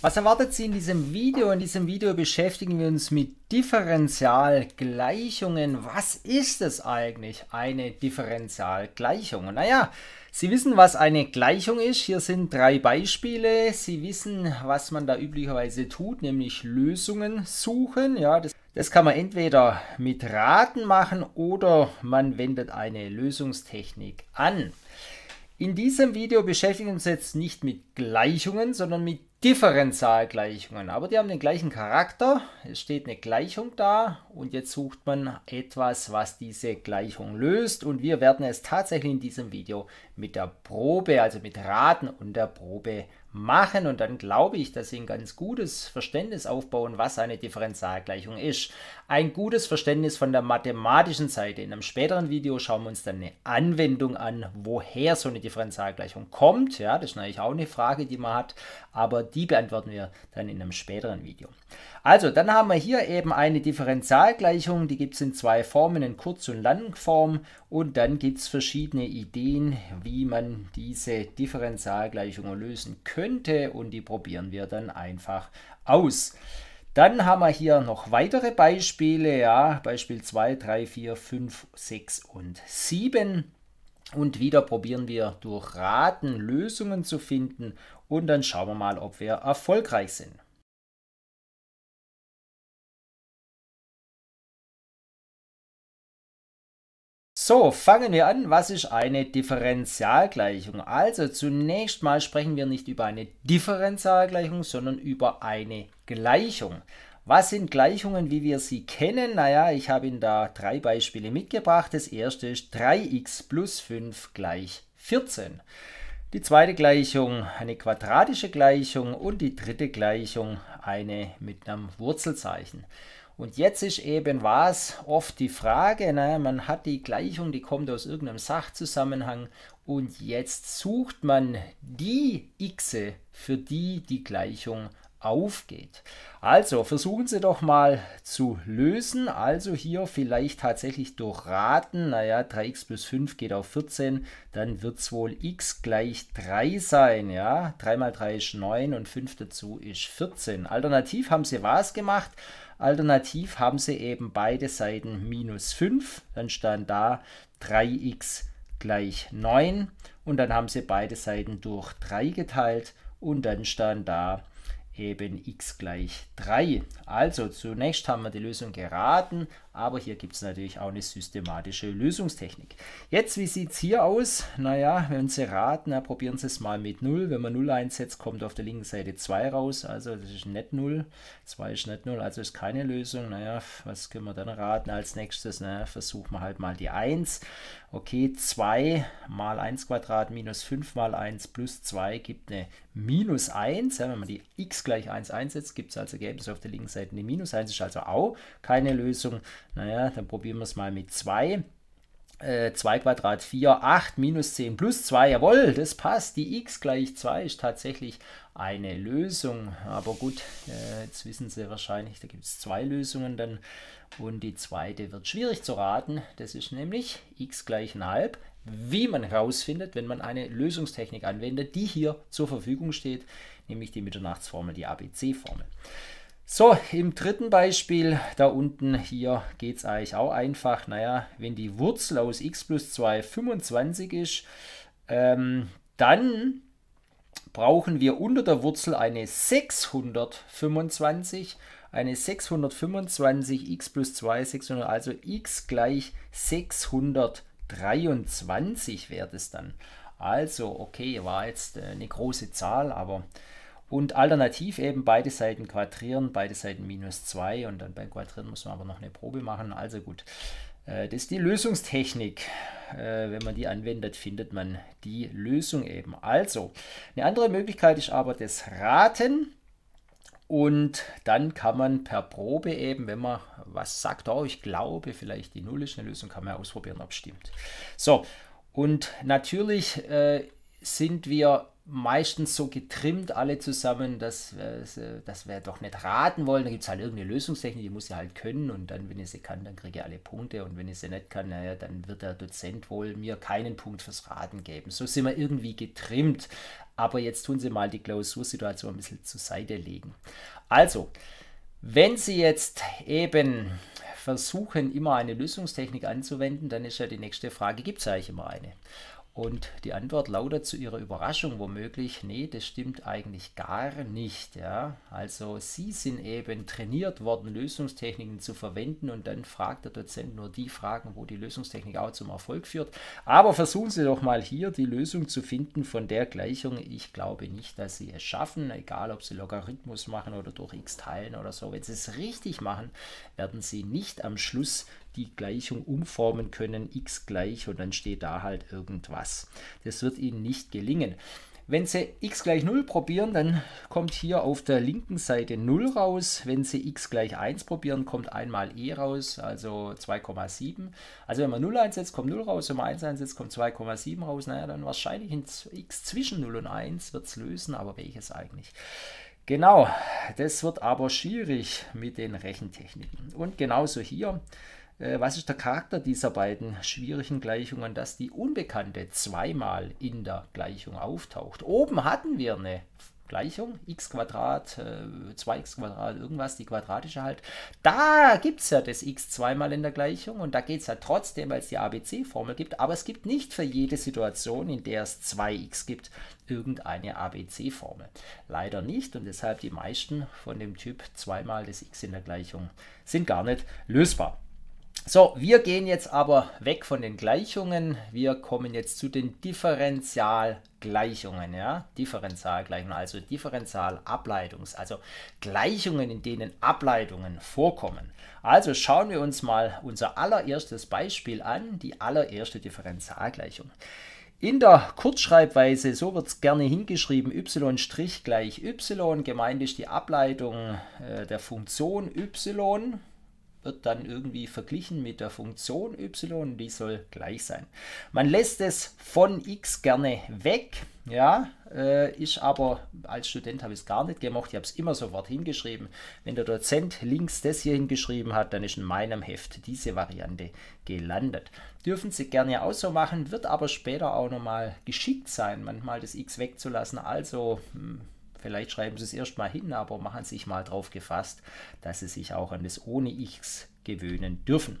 Was erwartet Sie in diesem Video? In diesem Video beschäftigen wir uns mit Differentialgleichungen. Was ist es eigentlich, eine Differentialgleichung? naja, Sie wissen, was eine Gleichung ist. Hier sind drei Beispiele. Sie wissen, was man da üblicherweise tut, nämlich Lösungen suchen. Ja, das, das kann man entweder mit Raten machen oder man wendet eine Lösungstechnik an. In diesem Video beschäftigen wir uns jetzt nicht mit Gleichungen, sondern mit Differentialgleichungen, aber die haben den gleichen Charakter. Es steht eine Gleichung da und jetzt sucht man etwas, was diese Gleichung löst und wir werden es tatsächlich in diesem Video mit der Probe, also mit Raten und der Probe machen und dann glaube ich, dass Sie ein ganz gutes Verständnis aufbauen, was eine Differentialgleichung ist. Ein gutes Verständnis von der mathematischen Seite. In einem späteren Video schauen wir uns dann eine Anwendung an, woher so eine Differentialgleichung kommt. Ja, das ist natürlich auch eine Frage, die man hat, aber die beantworten wir dann in einem späteren Video. Also, dann haben wir hier eben eine Differentialgleichung, die gibt es in zwei Formen, in Kurz- und Langform und dann gibt es verschiedene Ideen, wie man diese Differentialgleichungen lösen könnte und die probieren wir dann einfach aus. Dann haben wir hier noch weitere Beispiele, ja, Beispiel 2, 3, 4, 5, 6 und 7. Und wieder probieren wir durch Raten Lösungen zu finden und dann schauen wir mal, ob wir erfolgreich sind. So, fangen wir an. Was ist eine Differentialgleichung? Also zunächst mal sprechen wir nicht über eine Differentialgleichung, sondern über eine Gleichung. Was sind Gleichungen, wie wir sie kennen? Naja, ich habe Ihnen da drei Beispiele mitgebracht. Das erste ist 3x plus 5 gleich 14. Die zweite Gleichung eine quadratische Gleichung und die dritte Gleichung eine mit einem Wurzelzeichen. Und jetzt ist eben was oft die Frage, ne? man hat die Gleichung, die kommt aus irgendeinem Sachzusammenhang und jetzt sucht man die x, für die die Gleichung aufgeht. Also versuchen Sie doch mal zu lösen. Also hier vielleicht tatsächlich durch Raten. Naja, 3x plus 5 geht auf 14. Dann wird es wohl x gleich 3 sein. Ja, 3 mal 3 ist 9 und 5 dazu ist 14. Alternativ haben Sie was gemacht? Alternativ haben sie eben beide Seiten minus 5, dann stand da 3x gleich 9 und dann haben sie beide Seiten durch 3 geteilt und dann stand da eben x gleich 3. Also zunächst haben wir die Lösung geraten aber hier gibt es natürlich auch eine systematische Lösungstechnik. Jetzt, wie sieht es hier aus? Naja, wenn Sie raten, na, probieren Sie es mal mit 0. Wenn man 0 einsetzt, kommt auf der linken Seite 2 raus. Also das ist nicht 0. 2 ist nicht 0, also ist keine Lösung. Naja, was können wir dann raten als nächstes? Naja, versuchen wir halt mal die 1. Okay, 2 mal 1 Quadrat minus 5 mal 1 plus 2 gibt eine minus 1. Ja, wenn man die x gleich 1 einsetzt, gibt es als Ergebnis auf der linken Seite eine minus 1. Ist also auch keine Lösung. Naja, dann probieren wir es mal mit 2. 2 äh, Quadrat 4, 8 minus 10 plus 2, jawohl, das passt. Die x gleich 2 ist tatsächlich eine Lösung. Aber gut, äh, jetzt wissen Sie wahrscheinlich, da gibt es zwei Lösungen dann. Und die zweite wird schwierig zu raten. Das ist nämlich x gleich ein halb. Wie man herausfindet, wenn man eine Lösungstechnik anwendet, die hier zur Verfügung steht, nämlich die Mitternachtsformel, die ABC-Formel. So, im dritten Beispiel, da unten hier geht es eigentlich auch einfach. Naja, wenn die Wurzel aus x plus 2 25 ist, ähm, dann brauchen wir unter der Wurzel eine 625, eine 625 x plus 2, 600, also x gleich 623 wäre das dann. Also, okay, war jetzt äh, eine große Zahl, aber und alternativ eben beide Seiten quadrieren, beide Seiten minus 2 und dann beim Quadrieren muss man aber noch eine Probe machen. Also gut, äh, das ist die Lösungstechnik. Äh, wenn man die anwendet, findet man die Lösung eben. Also, eine andere Möglichkeit ist aber das Raten. Und dann kann man per Probe eben, wenn man was sagt, oh, ich glaube, vielleicht die Null ist eine Lösung, kann man ausprobieren, ob es stimmt. So, und natürlich äh, sind wir meistens so getrimmt, alle zusammen, dass, äh, dass wir doch nicht raten wollen. Da gibt es halt irgendeine Lösungstechnik, die muss ich halt können und dann, wenn ich sie kann, dann kriege ich alle Punkte und wenn ich sie nicht kann, naja, dann wird der Dozent wohl mir keinen Punkt fürs Raten geben. So sind wir irgendwie getrimmt. Aber jetzt tun Sie mal die Klausursituation ein bisschen zur Seite legen. Also, wenn Sie jetzt eben versuchen, immer eine Lösungstechnik anzuwenden, dann ist ja die nächste Frage, gibt es eigentlich immer eine? Und die Antwort lautet zu ihrer Überraschung womöglich, nee, das stimmt eigentlich gar nicht. Ja? Also sie sind eben trainiert worden, Lösungstechniken zu verwenden und dann fragt der Dozent nur die Fragen, wo die Lösungstechnik auch zum Erfolg führt. Aber versuchen Sie doch mal hier die Lösung zu finden von der Gleichung. Ich glaube nicht, dass Sie es schaffen, egal ob Sie Logarithmus machen oder durch x teilen oder so. Wenn Sie es richtig machen, werden Sie nicht am Schluss die Gleichung umformen können, x gleich und dann steht da halt irgendwas. Das wird Ihnen nicht gelingen. Wenn Sie x gleich 0 probieren, dann kommt hier auf der linken Seite 0 raus. Wenn Sie x gleich 1 probieren, kommt einmal e raus, also 2,7. Also wenn man 0 einsetzt, kommt 0 raus. Wenn man 1 einsetzt, kommt 2,7 raus. Naja, dann wahrscheinlich in x zwischen 0 und 1 wird es lösen, aber welches eigentlich? Genau, das wird aber schwierig mit den Rechentechniken. Und genauso hier. Äh, was ist der Charakter dieser beiden schwierigen Gleichungen, dass die Unbekannte zweimal in der Gleichung auftaucht. Oben hatten wir eine Gleichung, x 2 äh, 2x Quadrat, irgendwas, die quadratische halt. Da gibt es ja das x zweimal in der Gleichung und da geht es ja trotzdem, weil es die ABC-Formel gibt, aber es gibt nicht für jede Situation, in der es 2x gibt, irgendeine ABC-Formel. Leider nicht und deshalb die meisten von dem Typ zweimal das x in der Gleichung sind gar nicht lösbar. So, wir gehen jetzt aber weg von den Gleichungen. Wir kommen jetzt zu den Differentialgleichungen. Ja? Differentialgleichungen, also Differentialableitungs-, also Gleichungen, in denen Ableitungen vorkommen. Also schauen wir uns mal unser allererstes Beispiel an, die allererste Differentialgleichung. In der Kurzschreibweise, so wird es gerne hingeschrieben, y' gleich y, gemeint ist die Ableitung äh, der Funktion y wird dann irgendwie verglichen mit der Funktion y, die soll gleich sein. Man lässt es von x gerne weg, ja, äh, ist aber als Student habe ich es gar nicht gemacht, ich habe es immer sofort hingeschrieben. Wenn der Dozent links das hier hingeschrieben hat, dann ist in meinem Heft diese Variante gelandet. Dürfen Sie gerne auch so machen, wird aber später auch nochmal geschickt sein, manchmal das x wegzulassen, also hm, Vielleicht schreiben sie es erst mal hin, aber machen sich mal drauf gefasst, dass sie sich auch an das ohne x gewöhnen dürfen.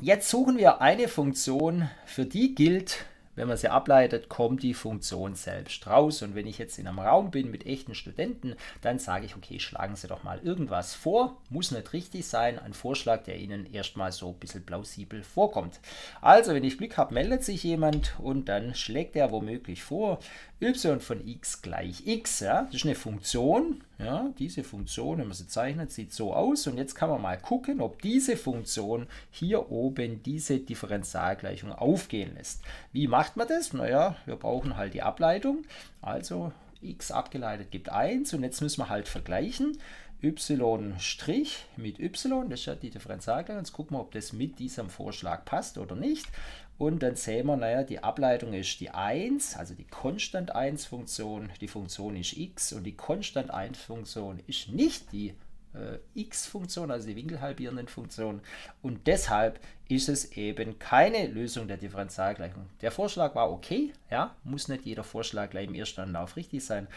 Jetzt suchen wir eine Funktion, für die gilt, wenn man sie ableitet, kommt die Funktion selbst raus. Und wenn ich jetzt in einem Raum bin mit echten Studenten, dann sage ich, okay, schlagen Sie doch mal irgendwas vor. Muss nicht richtig sein, ein Vorschlag, der Ihnen erstmal so ein bisschen plausibel vorkommt. Also, wenn ich Glück habe, meldet sich jemand und dann schlägt er womöglich vor, y von x gleich x. Ja? Das ist eine Funktion. Ja? Diese Funktion, wenn man sie zeichnet, sieht so aus. Und jetzt kann man mal gucken, ob diese Funktion hier oben diese Differentialgleichung aufgehen lässt. Wie macht macht man das? Naja, wir brauchen halt die Ableitung. Also x abgeleitet gibt 1 und jetzt müssen wir halt vergleichen y' mit y, das ist ja die Differentialgleichung. Jetzt gucken wir, ob das mit diesem Vorschlag passt oder nicht. Und dann sehen wir, naja, die Ableitung ist die 1, also die Konstant 1 Funktion, die Funktion ist x und die Konstant 1 Funktion ist nicht die äh, x-Funktion, also die winkelhalbierenden Funktion. Und deshalb ist es eben keine Lösung der Differentialgleichung. Der Vorschlag war okay, ja, muss nicht jeder Vorschlag gleich im ersten Anlauf richtig sein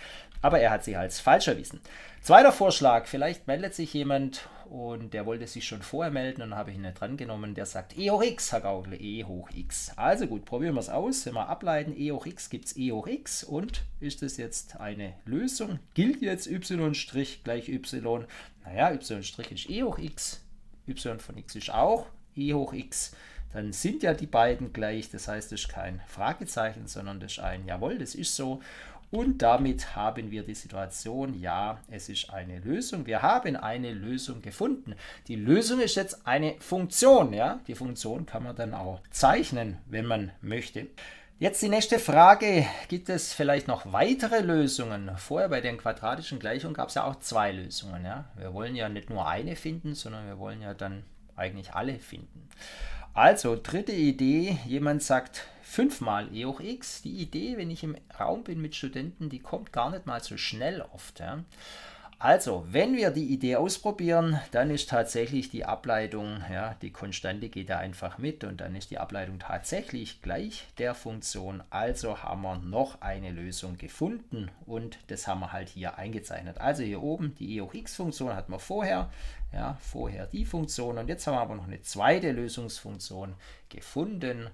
aber er hat sie als falsch erwiesen. Zweiter Vorschlag, vielleicht meldet sich jemand und der wollte sich schon vorher melden und dann habe ich ihn nicht drangenommen. Der sagt E hoch x, Herr Gaugle, E hoch x. Also gut, probieren wir es aus. Wenn wir ableiten, E hoch x gibt es E hoch x und ist das jetzt eine Lösung? Gilt jetzt y' gleich y? Naja, y' ist E hoch x, y von x ist auch E hoch x dann sind ja die beiden gleich. Das heißt, das ist kein Fragezeichen, sondern das ist ein Jawohl, das ist so. Und damit haben wir die Situation, ja, es ist eine Lösung. Wir haben eine Lösung gefunden. Die Lösung ist jetzt eine Funktion. Ja? Die Funktion kann man dann auch zeichnen, wenn man möchte. Jetzt die nächste Frage. Gibt es vielleicht noch weitere Lösungen? Vorher bei den quadratischen Gleichungen gab es ja auch zwei Lösungen. Ja? Wir wollen ja nicht nur eine finden, sondern wir wollen ja dann eigentlich alle finden. Also, dritte Idee. Jemand sagt, Fünfmal E hoch x. Die Idee, wenn ich im Raum bin mit Studenten, die kommt gar nicht mal so schnell oft. Ja. Also, wenn wir die Idee ausprobieren, dann ist tatsächlich die Ableitung, ja, die Konstante geht da einfach mit und dann ist die Ableitung tatsächlich gleich der Funktion. Also haben wir noch eine Lösung gefunden und das haben wir halt hier eingezeichnet. Also hier oben die e hoch x-Funktion hatten wir vorher, ja, vorher die Funktion und jetzt haben wir aber noch eine zweite Lösungsfunktion gefunden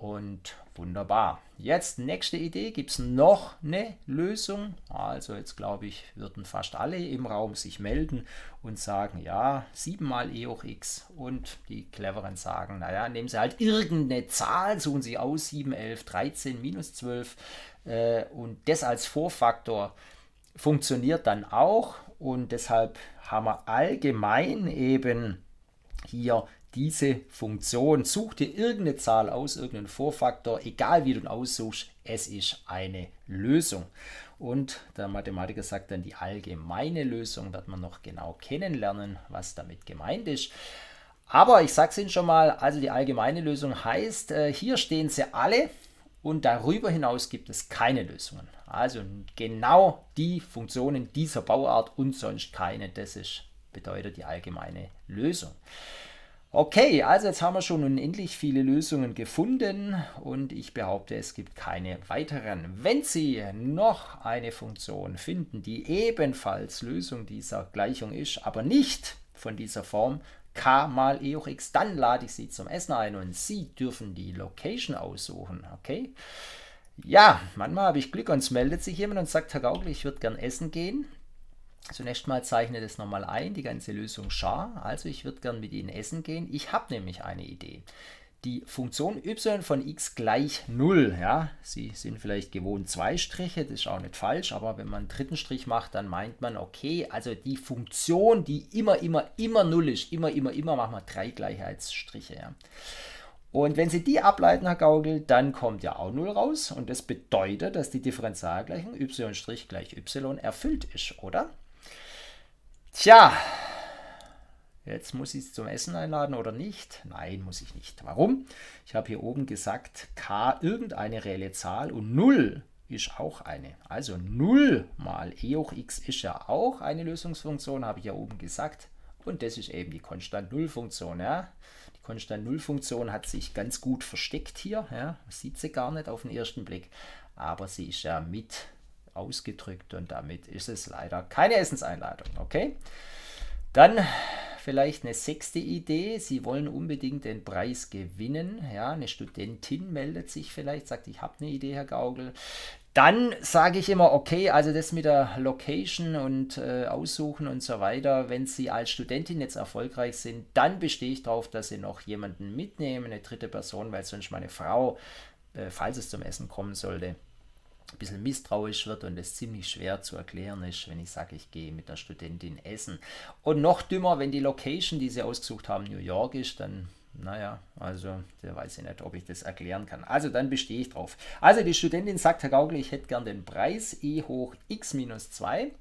und wunderbar. Jetzt nächste Idee, gibt es noch eine Lösung? Also jetzt glaube ich, würden fast alle im Raum sich melden und sagen, ja, 7 mal e hoch x. Und die Cleveren sagen, naja, nehmen Sie halt irgendeine Zahl, suchen Sie aus, 7, 11, 13, minus 12. Äh, und das als Vorfaktor funktioniert dann auch. Und deshalb haben wir allgemein eben hier diese Funktion. Such dir irgendeine Zahl aus, irgendeinen Vorfaktor, egal wie du ihn aussuchst, es ist eine Lösung. Und der Mathematiker sagt dann, die allgemeine Lösung wird man noch genau kennenlernen, was damit gemeint ist. Aber ich sage es Ihnen schon mal, also die allgemeine Lösung heißt, äh, hier stehen sie alle und darüber hinaus gibt es keine Lösungen. Also genau die Funktionen dieser Bauart und sonst keine, das ist, bedeutet die allgemeine Lösung. Okay, also jetzt haben wir schon unendlich viele Lösungen gefunden und ich behaupte, es gibt keine weiteren. Wenn Sie noch eine Funktion finden, die ebenfalls Lösung dieser Gleichung ist, aber nicht von dieser Form k mal e hoch x, dann lade ich Sie zum Essen ein und Sie dürfen die Location aussuchen, okay? Ja, manchmal habe ich Glück und es meldet sich jemand und sagt, Herr Gaugl, ich würde gern essen gehen. Zunächst mal zeichne das nochmal ein, die ganze Lösung schar. Also ich würde gern mit Ihnen essen gehen. Ich habe nämlich eine Idee. Die Funktion y von x gleich 0, ja, Sie sind vielleicht gewohnt zwei Striche, das ist auch nicht falsch, aber wenn man einen dritten Strich macht, dann meint man, okay, also die Funktion, die immer, immer, immer 0 ist, immer, immer, immer, machen wir drei Gleichheitsstriche, ja. Und wenn Sie die ableiten, Herr Gaugel, dann kommt ja auch 0 raus und das bedeutet, dass die Differentialgleichung y' gleich y erfüllt ist, oder? Tja, jetzt muss ich es zum Essen einladen oder nicht? Nein, muss ich nicht. Warum? Ich habe hier oben gesagt, k irgendeine reelle Zahl und 0 ist auch eine. Also 0 mal e hoch x ist ja auch eine Lösungsfunktion, habe ich ja oben gesagt. Und das ist eben die Konstant-Null-Funktion. Ja? Die Konstant-Null-Funktion hat sich ganz gut versteckt hier. Ja? Man sieht sie gar nicht auf den ersten Blick, aber sie ist ja mit ausgedrückt und damit ist es leider keine Essenseinladung. okay? Dann vielleicht eine sechste Idee. Sie wollen unbedingt den Preis gewinnen. Ja, eine Studentin meldet sich vielleicht, sagt, ich habe eine Idee, Herr Gaugel. Dann sage ich immer, okay, also das mit der Location und äh, Aussuchen und so weiter, wenn Sie als Studentin jetzt erfolgreich sind, dann bestehe ich darauf, dass Sie noch jemanden mitnehmen, eine dritte Person, weil sonst meine Frau, äh, falls es zum Essen kommen sollte, ein bisschen misstrauisch wird und es ziemlich schwer zu erklären ist, wenn ich sage, ich gehe mit der Studentin essen. Und noch dümmer, wenn die Location, die sie ausgesucht haben, New York ist, dann naja, also der weiß ich nicht, ob ich das erklären kann. Also dann bestehe ich drauf. Also die Studentin sagt, Herr Gaukel, ich hätte gern den Preis E hoch x minus 2.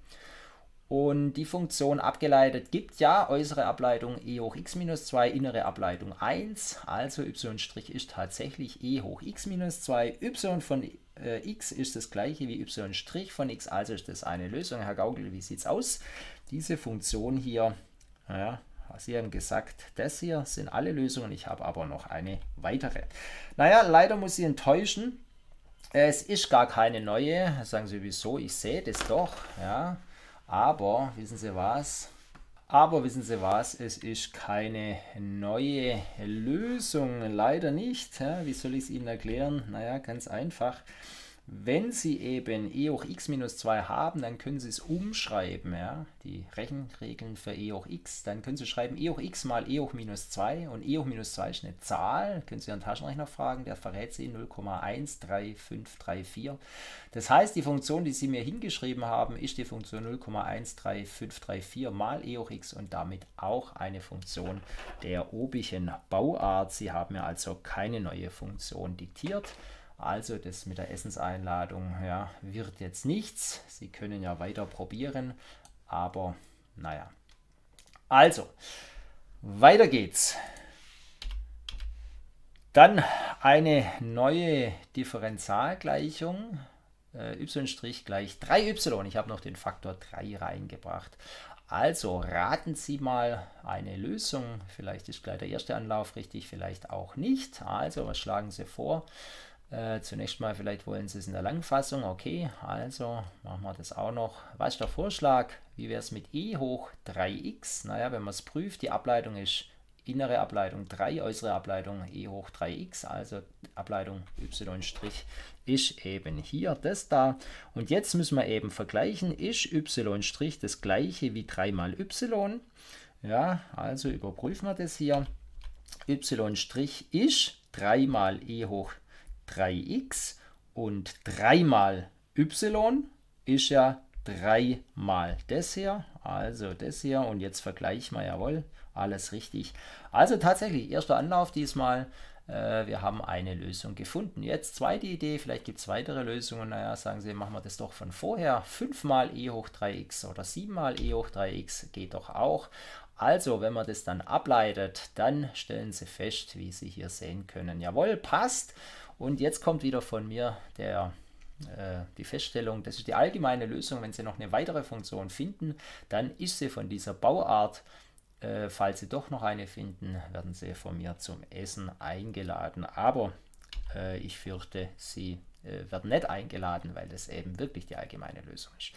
Und die Funktion abgeleitet gibt ja äußere Ableitung e hoch x minus 2, innere Ableitung 1. Also y' ist tatsächlich e hoch x minus 2. y von äh, x ist das gleiche wie y' von x, also ist das eine Lösung. Herr Gaukel, wie sieht es aus? Diese Funktion hier, naja, Sie haben gesagt, das hier sind alle Lösungen. Ich habe aber noch eine weitere. Naja, leider muss ich enttäuschen. Es ist gar keine neue. Sagen Sie, wieso? Ich sehe das doch. Ja, aber wissen Sie was? Aber wissen Sie was, es ist keine neue Lösung, leider nicht. Wie soll ich es Ihnen erklären? Naja, ganz einfach. Wenn Sie eben e hoch x minus 2 haben, dann können Sie es umschreiben, ja? die Rechenregeln für e hoch x, dann können Sie schreiben e hoch x mal e hoch minus 2 und e hoch minus 2 ist eine Zahl, können Sie Ihren Taschenrechner fragen, der verrät Sie 0,13534. Das heißt, die Funktion, die Sie mir hingeschrieben haben, ist die Funktion 0,13534 mal e hoch x und damit auch eine Funktion der obigen Bauart. Sie haben mir also keine neue Funktion diktiert. Also das mit der Essenseinladung ja, wird jetzt nichts. Sie können ja weiter probieren, aber naja. Also, weiter geht's. Dann eine neue Differentialgleichung. Äh, y' gleich 3y. Ich habe noch den Faktor 3 reingebracht. Also raten Sie mal eine Lösung. Vielleicht ist gleich der erste Anlauf richtig, vielleicht auch nicht. Also, was schlagen Sie vor? Äh, zunächst mal, vielleicht wollen Sie es in der Langfassung. Okay, also machen wir das auch noch. Was ist der Vorschlag? Wie wäre es mit e hoch 3x? Naja, wenn man es prüft, die Ableitung ist innere Ableitung 3, äußere Ableitung e hoch 3x, also Ableitung y' ist eben hier das da. Und jetzt müssen wir eben vergleichen, ist y' das gleiche wie 3 mal y? Ja, also überprüfen wir das hier. y' ist 3 mal e hoch 3x und 3 mal y ist ja 3 mal das hier, also das hier und jetzt vergleichen wir, jawohl, alles richtig. Also tatsächlich, erster Anlauf diesmal, äh, wir haben eine Lösung gefunden. Jetzt zweite Idee, vielleicht gibt es weitere Lösungen, naja, sagen Sie, machen wir das doch von vorher, 5 mal e hoch 3x oder 7 mal e hoch 3x geht doch auch. Also, wenn man das dann ableitet, dann stellen Sie fest, wie Sie hier sehen können, jawohl, passt. Und jetzt kommt wieder von mir der äh, die Feststellung, das ist die allgemeine Lösung, wenn Sie noch eine weitere Funktion finden, dann ist sie von dieser Bauart, äh, falls Sie doch noch eine finden, werden Sie von mir zum Essen eingeladen. Aber äh, ich fürchte, Sie äh, werden nicht eingeladen, weil das eben wirklich die allgemeine Lösung ist.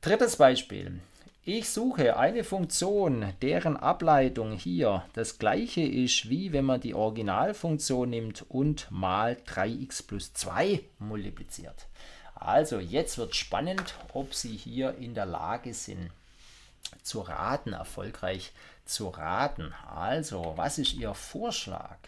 Drittes Beispiel, ich suche eine Funktion, deren Ableitung hier das gleiche ist, wie wenn man die Originalfunktion nimmt und mal 3x plus 2 multipliziert. Also jetzt wird spannend, ob Sie hier in der Lage sind zu raten, erfolgreich zu raten. Also, was ist Ihr Vorschlag?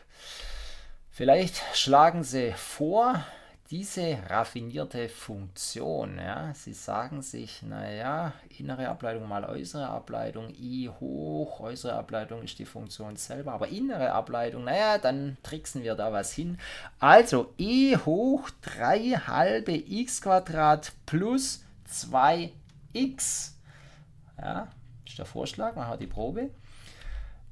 Vielleicht schlagen Sie vor, diese raffinierte Funktion, ja, Sie sagen sich, naja, innere Ableitung mal äußere Ableitung, i hoch, äußere Ableitung ist die Funktion selber, aber innere Ableitung, naja, dann tricksen wir da was hin. Also e hoch 3 halbe x plus 2x. Ja, ist der Vorschlag, machen wir die Probe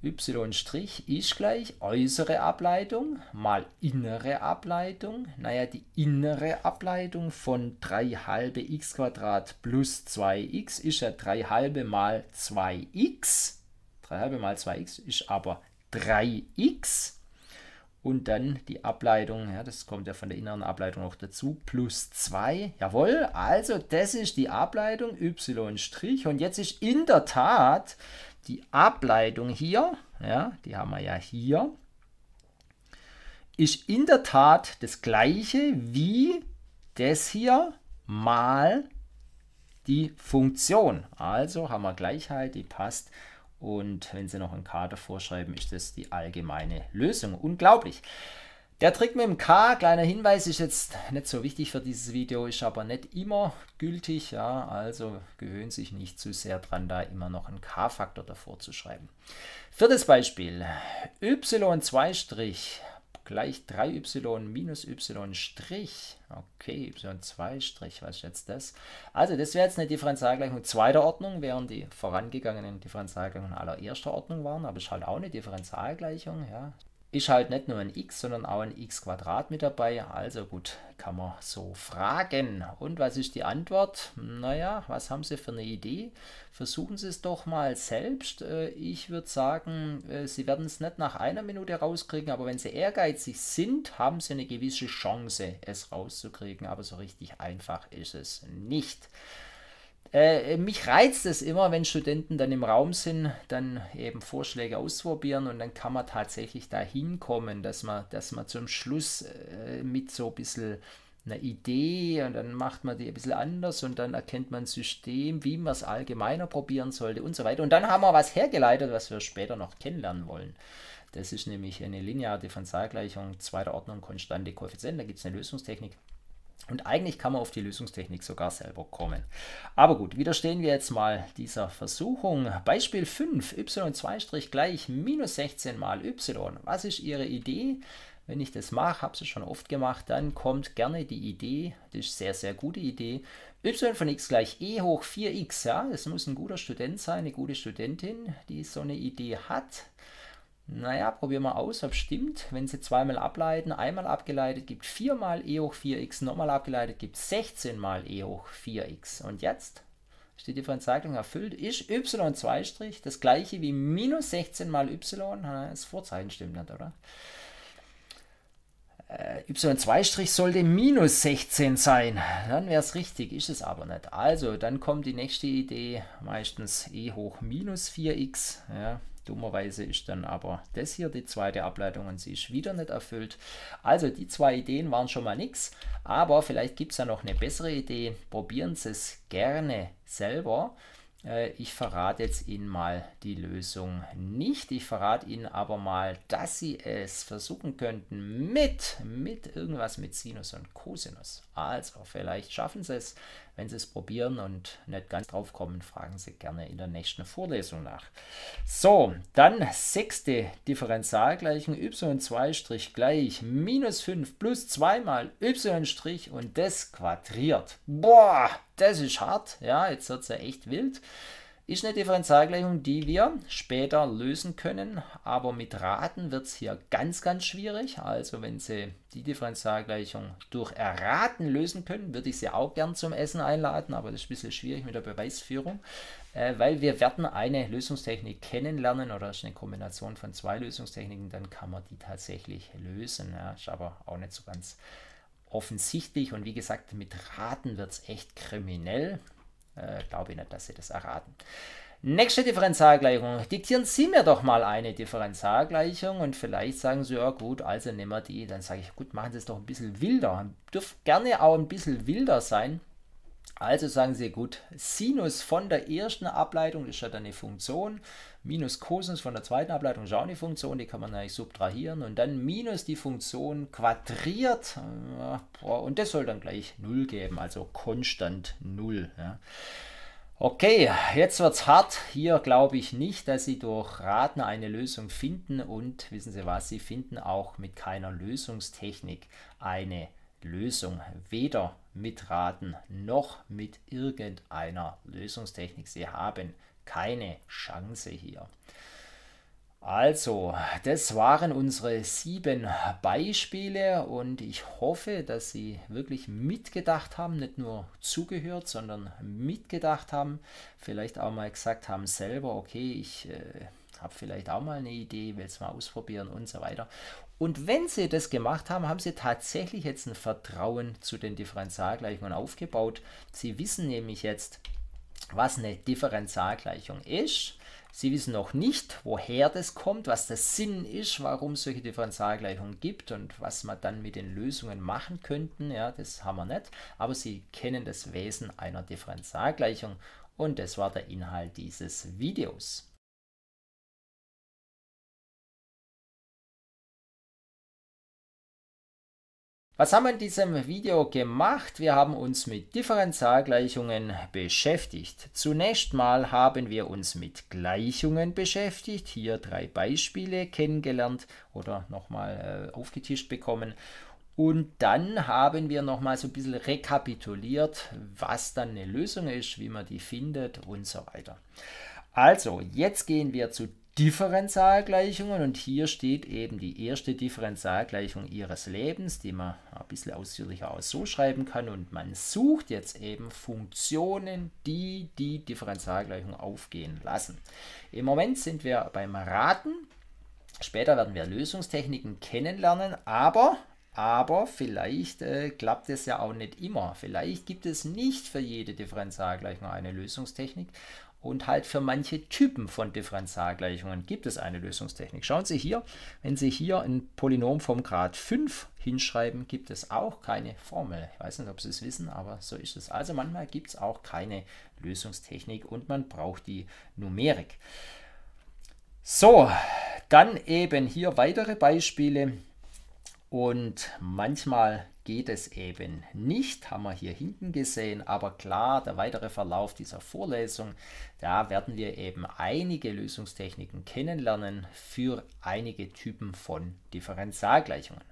y' ist gleich äußere Ableitung mal innere Ableitung. Naja, die innere Ableitung von 3 halbe x plus 2x ist ja 3 halbe mal 2x. 3 halbe mal 2x ist aber 3x. Und dann die Ableitung, ja, das kommt ja von der inneren Ableitung noch dazu, plus 2. Jawohl, also das ist die Ableitung y'. Und jetzt ist in der Tat die Ableitung hier, ja, die haben wir ja hier, ist in der Tat das gleiche wie das hier mal die Funktion. Also haben wir Gleichheit, die passt. Und wenn Sie noch einen Kader vorschreiben, ist das die allgemeine Lösung. Unglaublich. Der Trick mit dem K, kleiner Hinweis, ist jetzt nicht so wichtig für dieses Video, ist aber nicht immer gültig. Ja, also gewöhnt sich nicht zu sehr dran, da immer noch einen K-Faktor davor zu schreiben. Viertes Beispiel. Y2' gleich 3y minus y'. Okay, y2', was ist jetzt das? Also das wäre jetzt eine Differentialgleichung zweiter Ordnung, während die vorangegangenen Differentialgleichungen aller erster Ordnung waren, aber es ist halt auch eine Differentialgleichung. Ja ist halt nicht nur ein x, sondern auch ein x Quadrat mit dabei. Also gut, kann man so fragen. Und was ist die Antwort? Naja, was haben Sie für eine Idee? Versuchen Sie es doch mal selbst. Äh, ich würde sagen, äh, Sie werden es nicht nach einer Minute rauskriegen, aber wenn Sie ehrgeizig sind, haben Sie eine gewisse Chance, es rauszukriegen. Aber so richtig einfach ist es nicht. Äh, äh, mich reizt es immer, wenn Studenten dann im Raum sind, dann eben Vorschläge ausprobieren und dann kann man tatsächlich da hinkommen, dass man, dass man zum Schluss äh, mit so ein bisschen einer Idee und dann macht man die ein bisschen anders und dann erkennt man ein System, wie man es allgemeiner probieren sollte und so weiter. Und dann haben wir was hergeleitet, was wir später noch kennenlernen wollen. Das ist nämlich eine lineare Differentialgleichung zweiter Ordnung, konstante Koeffizienten. Da gibt es eine Lösungstechnik. Und eigentlich kann man auf die Lösungstechnik sogar selber kommen. Aber gut, widerstehen wir jetzt mal dieser Versuchung. Beispiel 5, y2' gleich minus 16 mal y. Was ist Ihre Idee? Wenn ich das mache, habe ich es schon oft gemacht, dann kommt gerne die Idee, das ist eine sehr, sehr gute Idee, y von x gleich e hoch 4x. Ja, das muss ein guter Student sein, eine gute Studentin, die so eine Idee hat. Naja, probieren wir aus, ob es stimmt. Wenn Sie zweimal ableiten, einmal abgeleitet gibt 4 mal e hoch 4x, nochmal abgeleitet gibt 16 mal e hoch 4x. Und jetzt ist die Differenzierung erfüllt, ist y2' das gleiche wie minus 16 mal y. Das Vorzeichen stimmt nicht, oder? Äh, y2' sollte minus 16 sein. Dann wäre es richtig, ist es aber nicht. Also, dann kommt die nächste Idee, meistens e hoch minus 4x. Ja, Dummerweise ist dann aber das hier die zweite Ableitung und sie ist wieder nicht erfüllt. Also die zwei Ideen waren schon mal nichts, aber vielleicht gibt es ja noch eine bessere Idee. Probieren Sie es gerne selber. Äh, ich verrate jetzt Ihnen mal die Lösung nicht. Ich verrate Ihnen aber mal, dass Sie es versuchen könnten mit, mit irgendwas mit Sinus und Cosinus. Also, vielleicht schaffen Sie es, wenn Sie es probieren und nicht ganz drauf kommen, fragen Sie gerne in der nächsten Vorlesung nach. So, dann sechste Differentialgleichung y2' gleich minus 5 plus 2 mal y' und das quadriert. Boah, das ist hart. Ja, jetzt wird es ja echt wild. Ist eine Differentialgleichung, die wir später lösen können, aber mit Raten wird es hier ganz, ganz schwierig. Also wenn Sie die Differentialgleichung durch Erraten lösen können, würde ich Sie auch gern zum Essen einladen, aber das ist ein bisschen schwierig mit der Beweisführung, äh, weil wir werden eine Lösungstechnik kennenlernen oder ist eine Kombination von zwei Lösungstechniken, dann kann man die tatsächlich lösen. Ja, ist aber auch nicht so ganz offensichtlich und wie gesagt, mit Raten wird es echt kriminell. Glaube äh, ich nicht, dass Sie das erraten. Nächste Differentialgleichung. Diktieren Sie mir doch mal eine Differentialgleichung und vielleicht sagen Sie, ja gut, also nehmen wir die. Dann sage ich, gut, machen Sie es doch ein bisschen wilder. Dürft gerne auch ein bisschen wilder sein. Also sagen Sie, gut, Sinus von der ersten Ableitung ist ja dann eine Funktion, minus Cosinus von der zweiten Ableitung ist auch eine Funktion, die kann man eigentlich subtrahieren und dann minus die Funktion quadriert und das soll dann gleich 0 geben, also konstant 0. Ja. Okay, jetzt wird's hart. Hier glaube ich nicht, dass Sie durch Raten eine Lösung finden und wissen Sie was, Sie finden auch mit keiner Lösungstechnik eine Lösung. Lösung weder mit Raten noch mit irgendeiner Lösungstechnik. Sie haben keine Chance hier. Also, das waren unsere sieben Beispiele und ich hoffe, dass Sie wirklich mitgedacht haben, nicht nur zugehört, sondern mitgedacht haben, vielleicht auch mal gesagt haben selber, okay, ich... Äh, habe vielleicht auch mal eine Idee, will es mal ausprobieren und so weiter. Und wenn sie das gemacht haben, haben sie tatsächlich jetzt ein Vertrauen zu den Differentialgleichungen aufgebaut. Sie wissen nämlich jetzt, was eine Differentialgleichung ist. Sie wissen noch nicht, woher das kommt, was der Sinn ist, warum es solche Differentialgleichungen gibt und was man dann mit den Lösungen machen könnten. Ja, das haben wir nicht. Aber Sie kennen das Wesen einer Differentialgleichung und das war der Inhalt dieses Videos. Was haben wir in diesem Video gemacht? Wir haben uns mit Differentialgleichungen beschäftigt. Zunächst mal haben wir uns mit Gleichungen beschäftigt, hier drei Beispiele kennengelernt oder nochmal äh, aufgetischt bekommen. Und dann haben wir nochmal so ein bisschen rekapituliert, was dann eine Lösung ist, wie man die findet und so weiter. Also, jetzt gehen wir zu Differentialgleichungen und hier steht eben die erste Differentialgleichung ihres Lebens, die man ein bisschen ausführlicher aus so schreiben kann und man sucht jetzt eben Funktionen, die die Differentialgleichung aufgehen lassen. Im Moment sind wir beim Raten, später werden wir Lösungstechniken kennenlernen, aber aber vielleicht äh, klappt es ja auch nicht immer. Vielleicht gibt es nicht für jede Differentialgleichung eine Lösungstechnik. Und halt für manche Typen von Differentialgleichungen gibt es eine Lösungstechnik. Schauen Sie hier, wenn Sie hier ein Polynom vom Grad 5 hinschreiben, gibt es auch keine Formel. Ich weiß nicht, ob Sie es wissen, aber so ist es. Also manchmal gibt es auch keine Lösungstechnik und man braucht die Numerik. So, dann eben hier weitere Beispiele. Und manchmal geht es eben nicht, haben wir hier hinten gesehen. Aber klar, der weitere Verlauf dieser Vorlesung, da werden wir eben einige Lösungstechniken kennenlernen für einige Typen von Differentialgleichungen.